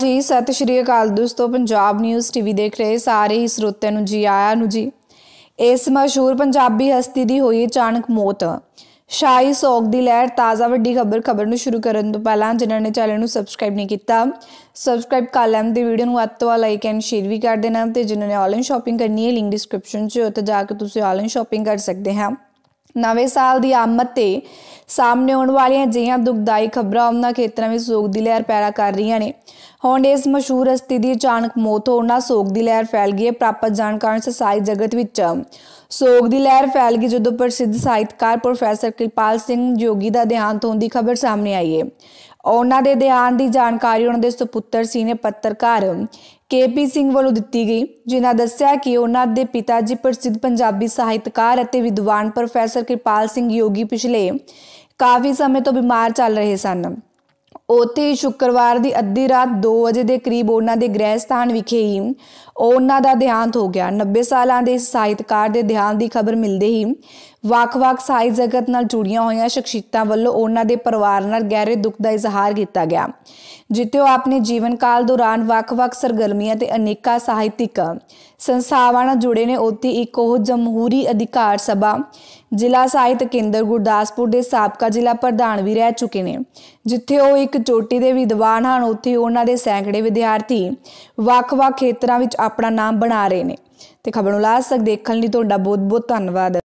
ਜੀ ਸਤਿ ਸ਼੍ਰੀ ਅਕਾਲ ਦੋਸਤੋ ਪੰਜਾਬ ਨਿਊਜ਼ ਟੀਵੀ ਦੇਖ ਰਹੇ ਸਾਰੇ ਹੀ ਸਰੋਤਿਆਂ ਨੂੰ ਜੀ ਆਇਆਂ ਨੂੰ ਜੀ ਇਸ ਮਸ਼ਹੂਰ ਪੰਜਾਬੀ ਹਸਤੀ ਦੀ ਹੋਈ ਅਚਾਨਕ ਮੌਤ ਸ਼ਾਈ ਸੋਗ ਦੀ ਲਹਿਰ ਤਾਜ਼ਾ ਵੱਡੀ ਖਬਰ ਖਬਰ ਨੂੰ ਸ਼ੁਰੂ ਕਰਨ ਤੋਂ ਪਹਿਲਾਂ ਜਿਨ੍ਹਾਂ ਨੇ ਚੈਨਲ ਨੂੰ ਸਬਸਕ੍ਰਾਈਬ ਨਹੀਂ ਕੀਤਾ ਸਬਸਕ੍ਰਾਈਬ ਕਰ ਲੈਣ ਦੇ ਵੀਡੀਓ ਨੂੰ ਅੱਤਵਾ ਲਾਈਕ ਐਂਡ ਸ਼ੇਅਰ ਵੀ ਕਰ ਦੇਣਾ ਤੇ ਜਿਨ੍ਹਾਂ ਨੇ ਆਨਲਾਈਨ ਸ਼ਾਪਿੰਗ ਕਰਨੀ ਹੈ ਲਿੰਕ ਡਿਸਕ੍ਰਿਪਸ਼ਨ 'ਚ ਉੱਥੇ ਜਾ ਕੇ ਤੁਸੀਂ ਆਨਲਾਈਨ ਸ਼ਾਪਿੰਗ ਕਰ ਸਕਦੇ ਹਾਂ ਨਵੇਂ ਸਾਲ ਦੀ ਆਮਦ ਤੇ ਸਾਹਮਣੇ ਆਉਣ ਵਾਲੀਆਂ ਜੀਆਂ ਦੁਖਦਾਈ ਖਬਰਾਂ ਉਹਨਾਂ ਖੇਤਰਾਂ ਵਿੱਚ ਸੋਗ ਦੀ ਲਹਿਰ ਪੈਦਾ ਕਰ ਰਹੀਆਂ ਨੇ ਹੁਣ ਇਸ ਮਸ਼ਹੂਰ ਹਸਤੀ ਦੀ ਅਚਾਨਕ ਮੌਤ ਹੋਣ ਨਾਲ ਸੋਗ ਦੀ ਲਹਿਰ ਫੈਲ ਗਈ ਹੈ ਪ੍ਰਾਪਤ ਜਾਣਕਾਰੀ ਅਨੁਸਾਰ ਸਾਈ ਜਗਤ ਵਿੱਚ ਸੋਗ ਦੀ ਲਹਿਰ ਫੈਲ ਗਈ ਜਦੋਂ ਪ੍ਰਸਿੱਧ ਸਾਹਿਤਕਾਰ ਪ੍ਰੋਫੈਸਰ ਕਿਰਪਾਲ ਸਿੰਘ ਜੋਗੀ ਦਾ ਦੇਹਾਂਤ ਹੋਣ ਦੀ ਖਬਰ ਸਾਹਮਣੇ ਆਈ ਹੈ ਉਹਨਾਂ ਦੇ ਦੇਹਾਂਤ ਦੀ ਜਾਣਕਾਰੀ ਉਹਨਾਂ ਦੇ ਸੁਪੁੱਤਰ ਸੀ ਨੇ ਪੱਤਰਕਾਰ ਕੇਪੀ ਸਿੰਘ ਵੱਲੋਂ ਦਿੱਤੀ ਗਈ ਜਿਨ੍ਹਾਂ ਦੱਸਿਆ ਕਿ ਉਹਨਾਂ ਦੇ ਪਿਤਾ ਜੀ ਪ੍ਰਸਿੱਧ ਪੰਜਾਬੀ ਸਾਹਿਤਕਾਰ ਅਤੇ ਵਿਦਵਾਨ ਪ੍ਰੋਫੈਸਰ ਕਿਰਪਾਲ ਸਿੰਘ ਯੋਗੀ ਪਿਛਲੇ ਕਾਫੀ ਸਮੇਂ ਤੋਂ ਬਿਮਾਰ ਚੱਲ ਰਹੇ ਸਨ ਉੱਥੇ ਹੀ ਸ਼ੁੱਕਰਵਾਰ ਦੀ ਅੱਧੀ ਰਾਤ 2 ਵਜੇ ਦੇ ਕਰੀਬ ਉਹਨਾਂ ਦੇ ਗ੍ਰਹਿ ਸਥਾਨ ਵਿਖੇ ਹੀ ਉਹਨਾਂ ਦਾ ਦਿਹਾਂਤ ਹੋ ਗਿਆ 90 ਸਾਲਾਂ ਦੇ ਸਾਹਿਤਕਾਰ ਦੇ ਦਿਹਾਂਤ ਦੀ ਖਬਰ ਮਿਲਦੇ ਹੀ ਵੱਖ-ਵੱਖ ਸਾਹਿਤ ਜਗਤ ਨਾਲ ਜੁੜੀਆਂ ਹੋਈਆਂ ਸ਼ਖਸੀਅਤਾਂ ਵੱਲੋਂ ਉਹਨਾਂ ਦੇ ਪਰਿਵਾਰ ਨਾਲ ਗਹਿਰੇ ਦੁੱਖ ਦਾ ਇਜ਼ਹਾਰ ਕੀਤਾ ਗਿਆ ਜਿੱਥੇ ਉਹ ਆਪਣੇ ਜੀਵਨ ਕਾਲ ਦੌਰਾਨ ਵੱਖ-ਵੱਖ ਸਰਗਰਮੀਆਂ ਤੇ ਅਨੇਕਾਂ ਸਾਹਿਤਿਕ ਸੰਸਥਾਵਾਂ ਨਾਲ ਜੁੜੇ ਨੇ ਉੱਥੇ ਇੱਕ ਉਹ ਜਮਹੂਰੀ ਅਧਿਕਾਰ ਸਭਾ ਜ਼ਿਲ੍ਹਾ ਸਾਹਿਤ ਕੇਂਦਰ ਗੁਰਦਾਸਪੁਰ ਦੇ ਸਾਬਕਾ ਜ਼ਿਲ੍ਹਾ ਪ੍ਰਧਾਨ ਵੀ ਰਹਿ ਚੁੱਕੇ ਨੇ ਜਿੱਥੇ ਉਹ ਇੱਕ ਚੋਟੀ ਦੇ ਵਿਦਵਾਨ ਹਨ ਉੱਥੇ ਉਹਨਾਂ ਦੇ ਸੈਂਕੜੇ ਵਿਦਿਆਰਥੀ ਵੱਖ-ਵੱਖ ਖੇਤਰਾਂ ਵਿੱਚ ਆਪਣਾ ਨਾਮ ਬਣਾ ਰਹੇ ਨੇ ਤੇ ਖਬਰ ਨੂੰ ਲਾਸਟ ਤੱਕ ਦੇਖਣ ਲਈ ਤੁਹਾਡਾ ਬਹੁਤ-ਬਹੁਤ ਧੰਨਵਾਦ